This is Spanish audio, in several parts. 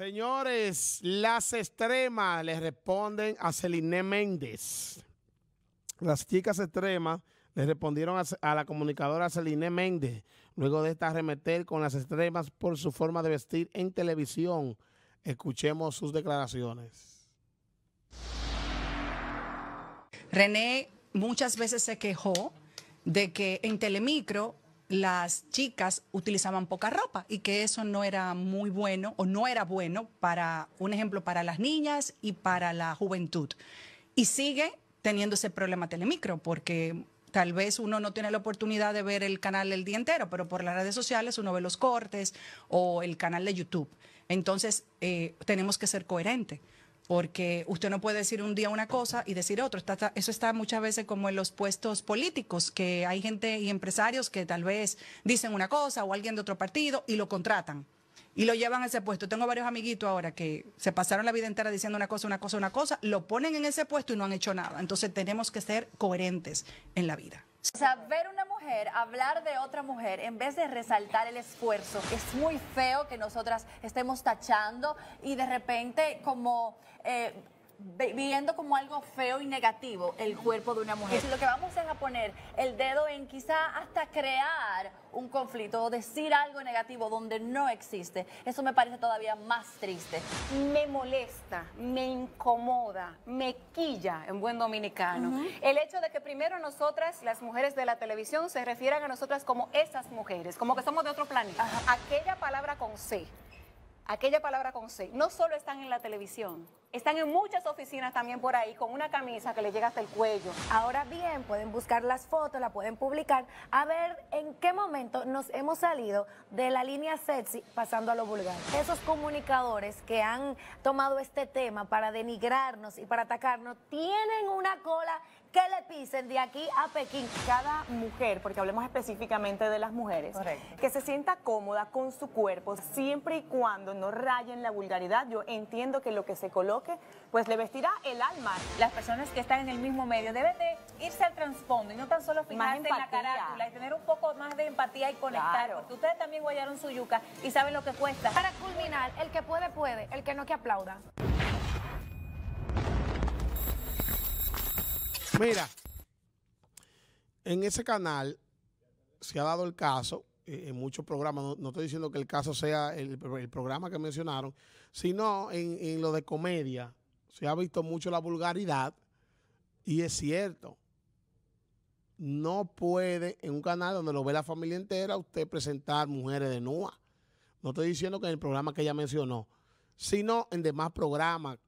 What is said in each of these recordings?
Señores, las extremas le responden a Celine Méndez. Las chicas extremas le respondieron a, la comunicadora Celine Méndez luego de esta arremeter con las extremas por su forma de vestir en televisión. Escuchemos sus declaraciones. René muchas veces se quejó de que en Telemicro las chicas utilizaban poca ropa y que eso no era muy bueno o no era bueno para, un ejemplo, para las niñas y para la juventud. Y sigue teniendo ese problema Telemicro porque tal vez uno no tiene la oportunidad de ver el canal el día entero, pero por las redes sociales uno ve los cortes o el canal de YouTube. Entonces, eh, tenemos que ser coherentes porque usted no puede decir un día una cosa y decir otro. eso está muchas veces como en los puestos políticos, que hay gente y empresarios que tal vez dicen una cosa o alguien de otro partido y lo contratan y lo llevan a ese puesto. Tengo varios amiguitos ahora que se pasaron la vida entera diciendo una cosa, una cosa, una cosa, lo ponen en ese puesto y no han hecho nada. Entonces tenemos que ser coherentes en la vida. O sea, ver una mujer, hablar de otra mujer, en vez de resaltar el esfuerzo, es muy feo que nosotras estemos tachando y de repente como... Eh, viviendo como algo feo y negativo el cuerpo de una mujer. lo que vamos es a poner el dedo en quizá hasta crear un conflicto o decir algo negativo donde no existe. Eso me parece todavía más triste. Me molesta, me incomoda, me quilla en buen dominicano. El hecho de que primero nosotras, las mujeres de la televisión, se refieran a nosotras como esas mujeres, como que somos de otro planeta. Aquella palabra con C, aquella palabra con C, no solo están en la televisión están en muchas oficinas también por ahí con una camisa que le llega hasta el cuello. Ahora bien, pueden buscar las fotos, la pueden publicar, a ver en qué momento nos hemos salido de la línea sexy pasando a lo vulgar. Esos comunicadores que han tomado este tema para denigrarnos y para atacarnos tienen una cola que le pisen de aquí a Pekín. Cada mujer, porque hablemos específicamente de las mujeres, que se sienta cómoda con su cuerpo siempre y cuando no rayen la vulgaridad, yo entiendo que lo que se coloca pues le vestirá el alma. Las personas que están en el mismo medio deben de irse al trasfondo y no tan solo fijarse en la carátula y tener un poco más de empatía y conectar, ustedes también guayaron su yuca y saben lo que cuesta. Para culminar, el que puede, puede, el que no, que aplauda. Mira, en ese canal se ha dado el caso eh, en muchos programas, no, estoy diciendo que el caso sea el, programa que mencionaron, sino en, lo de comedia, se ha visto mucho la vulgaridad y es cierto. No puede, en un canal donde lo ve la familia entera, usted presentar mujeres de nua. No estoy diciendo que en el programa que ella mencionó, sino en demás programas,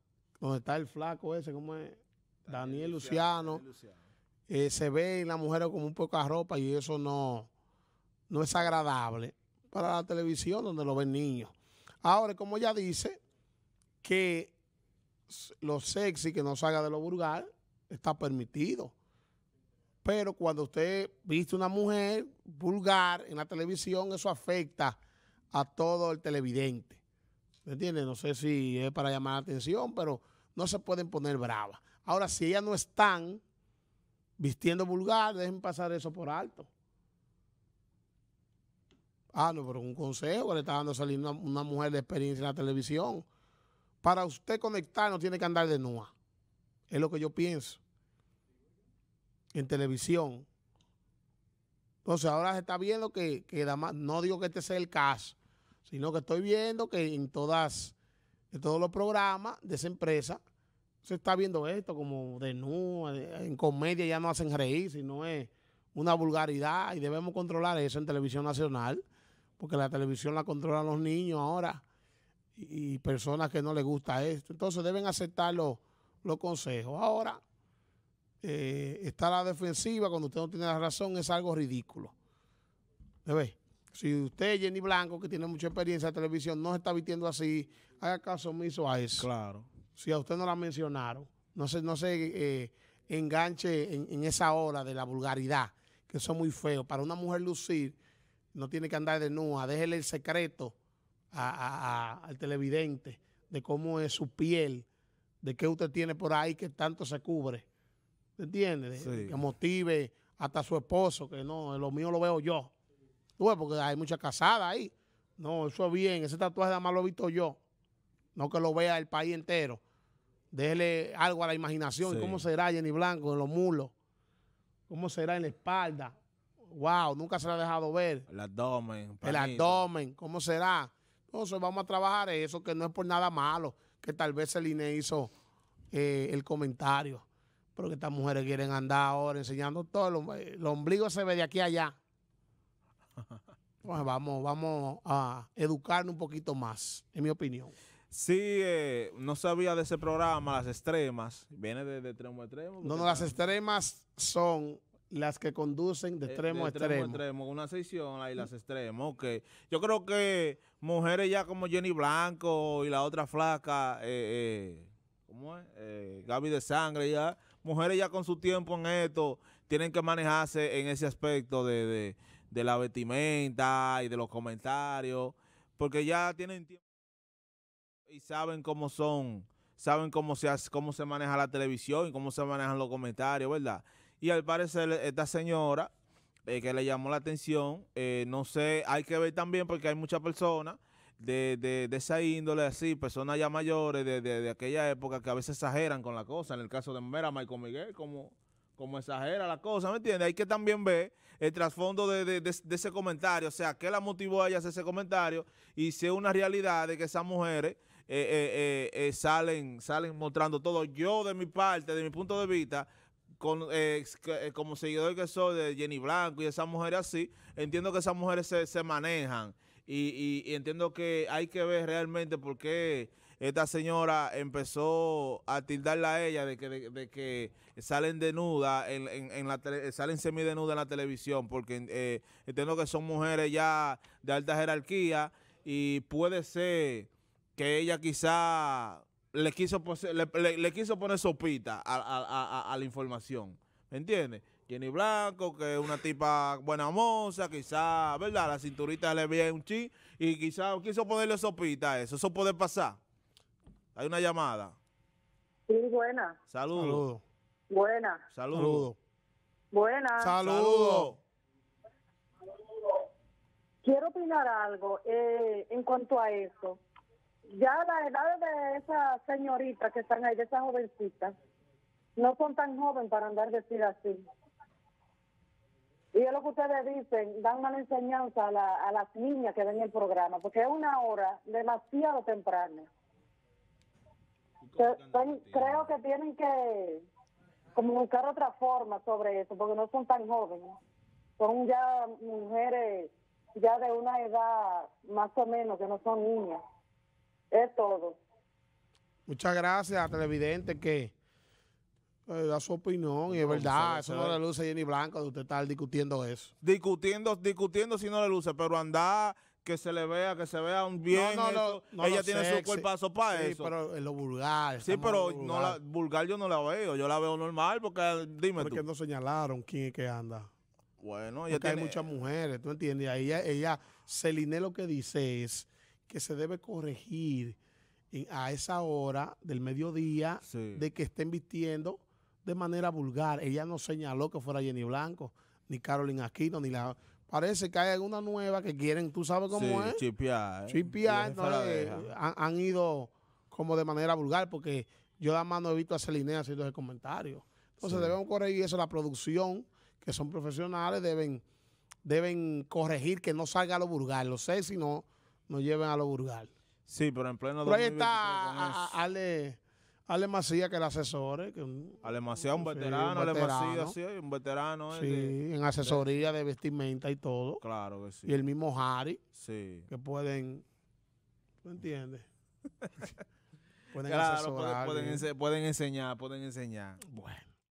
donde está el flaco ese, como es? Daniel, Luciano. Eh, se ve en la mujer como un poco ropa y eso no, no es agradable para la televisión donde lo ven niños. Ahora, como ella dice, que lo sexy que no salga de lo vulgar está permitido. Pero cuando usted viste una mujer vulgar en la televisión, eso afecta a todo el televidente. ¿Me entiendes? No sé si es para llamar la atención, pero no se pueden poner bravas. Ahora, si ellas no están vistiendo vulgar, dejen pasar eso por alto. Ah, no, pero un consejo le está dando a salir una, mujer de experiencia en la televisión. Para usted conectar no tiene que andar de nua. Es lo que yo pienso. En televisión. Entonces ahora se está viendo que, que más, no digo que este sea el caso, sino que estoy viendo que en todas, en todos los programas de esa empresa se está viendo esto como de nua. En comedia ya no hacen reír, sino es una vulgaridad y debemos controlar eso en televisión nacional porque la televisión la controlan los niños ahora y, personas que no les gusta esto. Entonces deben aceptar los, consejos. Ahora, eh, está la defensiva cuando usted no tiene la razón es algo ridículo. debe Si usted, Jenny Blanco, que tiene mucha experiencia de televisión, no se está vistiendo así, haga caso omiso a eso. Claro. Si a usted no la mencionaron, no se, no eh, enganche en, en, esa hora de la vulgaridad, que eso es muy feo. Para una mujer lucir no tiene que andar de nuja, déjele el secreto al televidente de cómo es su piel, de qué usted tiene por ahí que tanto se cubre. ¿Te entiendes? Que motive hasta a su esposo, que no, lo mío lo veo yo. Tú porque hay muchas casadas ahí. No, eso es bien, ese tatuaje nada más lo he visto yo. No que lo vea el país entero. Déjele algo a la imaginación. ¿Cómo será Jenny Blanco en los mulos? ¿Cómo será en la espalda? Wow, nunca se la ha dejado ver. El abdomen. El abdomen, ¿cómo será? Entonces vamos a trabajar eso, que no es por nada malo, que tal vez el INE hizo eh, el comentario. Pero que estas mujeres quieren andar ahora enseñando todo. El, el ombligo se ve de aquí a allá. Pues vamos, vamos a educarnos un poquito más, en mi opinión. Sí, eh, no sabía de ese programa, Las Extremas. Viene de, de a extremo. No, no, Las Extremas son las que conducen de eh, extremo, de extremo a extremo. Una sección ahí, las extremos, Yo creo que mujeres ya como Jenny Blanco y la otra flaca, eh, eh ¿cómo es? Eh, Gaby de Sangre ya. Mujeres ya con su tiempo en esto tienen que manejarse en ese aspecto de, de, de la vestimenta y de los comentarios, porque ya tienen tiempo y saben cómo son, saben cómo se, cómo se maneja la televisión y cómo se manejan los comentarios, ¿verdad? Y al parecer esta señora eh, que le llamó la atención, eh, no sé, hay que ver también porque hay muchas personas de, esa índole así, personas ya mayores de, aquella época que a veces exageran con la cosa. En el caso de Mera, Michael Miguel, como, como exagera la cosa, ¿me entiendes? Hay que también ver el trasfondo de, ese comentario, o sea, qué la motivó a ella a hacer ese comentario y si es una realidad de que esas mujeres... Eh, salen, salen mostrando todo. Yo, de mi parte, de mi punto de vista, con, eh, eh, como seguidor que soy de Jenny Blanco y esas mujeres así, entiendo que esas mujeres se, manejan y, entiendo que hay que ver realmente por qué esta señora empezó a tildarla a ella de que, de, que salen desnuda en, en, la salen semidenuda en la televisión, porque eh, entiendo que son mujeres ya de alta jerarquía y puede ser que ella quizá le quiso, le, le, quiso poner sopita a, la información. ¿Me entiendes? Jenny Blanco, que es una tipa buena moza, quizá, ¿verdad? La cinturita le veía un chi y quizás quiso ponerle sopita a eso. Eso puede pasar. Hay una llamada. Sí, buena. Saludos. Saludo. Buena. Saludos. Saludo. Buena. Saludos. Saludo. Quiero opinar algo eh, en cuanto a eso ya la edad de esas señoritas que están ahí, de esas jovencitas, no son tan jóvenes para andar vestidas así. Y es lo que ustedes dicen, dan mala enseñanza a, las niñas que ven el programa, porque es una hora demasiado temprana. creo que tienen que comunicar otra forma sobre eso, porque no son tan jóvenes. Son ya mujeres ya de una edad más o menos, que no son niñas. Es todo. Muchas gracias, televidente, que eh, da su opinión. Y es verdad, eso no le luce a Jenny Blanco de usted estar discutiendo eso. Discutiendo, discutiendo si no le luce, pero anda que se le vea, que se vea un bien. No, no, no Ella tiene su cuerpazo para eso. sí, pero es lo vulgar. Sí, pero vulgar. No la, vulgar yo no la veo. Yo la veo normal porque, dime porque no señalaron quién es que anda. Bueno, porque hay muchas mujeres, ¿tú entiendes? Ella, ella, Celine lo que dice es que se debe corregir a esa hora del mediodía de que estén vistiendo de manera vulgar. Ella no señaló que fuera Jenny Blanco, ni Carolina Aquino, ni la... Parece que hay alguna nueva que quieren, tú sabes cómo es. Sí, ¿eh? Chipia. entonces, han, ido como de manera vulgar, porque yo la mano he visto a Celinea haciendo ese comentario. Entonces debemos corregir eso, la producción, que son profesionales, deben, deben corregir que no salga lo vulgar, lo sé, si no nos lleven a lo vulgar. Sí, pero en pleno Pero ahí está Ale, Ale que era asesor. Que Ale Macías, un veterano, Ale sí, un veterano. Eh, sí, en asesoría de... vestimenta y todo. Claro que sí. Y el mismo Harry. Sí. Que pueden, ¿tú entiendes? pueden asesorar, pueden, enseñar, pueden enseñar. Bueno.